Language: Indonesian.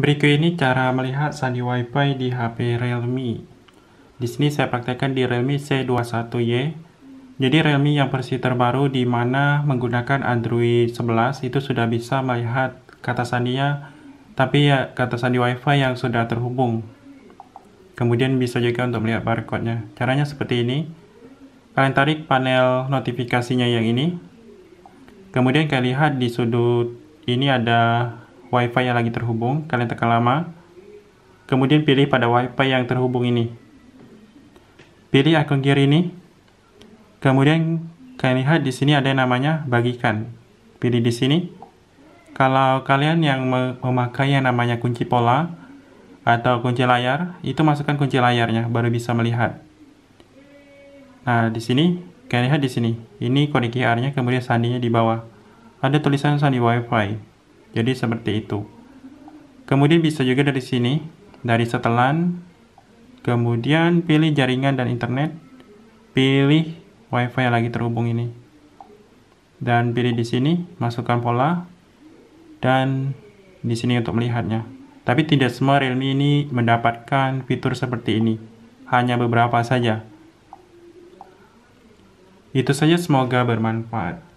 Berikut ini cara melihat sandi wifi di HP Realme. Di sini saya praktekkan di Realme C21Y. Jadi Realme yang versi terbaru di mana menggunakan Android 11 itu sudah bisa melihat kata sandinya, tapi ya kata sandi wifi yang sudah terhubung. Kemudian bisa juga untuk melihat barcode-nya. Caranya seperti ini. Kalian tarik panel notifikasinya yang ini. Kemudian kalian lihat di sudut ini ada WiFi yang lagi terhubung, kalian tekan lama. Kemudian pilih pada WiFi yang terhubung ini. Pilih akun gear ini. Kemudian kalian lihat di sini ada yang namanya bagikan. Pilih di sini. Kalau kalian yang memakai yang namanya kunci pola atau kunci layar, itu masukkan kunci layarnya baru bisa melihat. Nah, di sini kalian lihat di sini. Ini kode QR-nya kemudian sandinya di bawah. Ada tulisan sandi WiFi. Jadi seperti itu. Kemudian bisa juga dari sini, dari setelan, kemudian pilih jaringan dan internet, pilih wifi yang lagi terhubung ini. Dan pilih di sini, masukkan pola, dan di sini untuk melihatnya. Tapi tidak semua Realme ini mendapatkan fitur seperti ini, hanya beberapa saja. Itu saja semoga bermanfaat.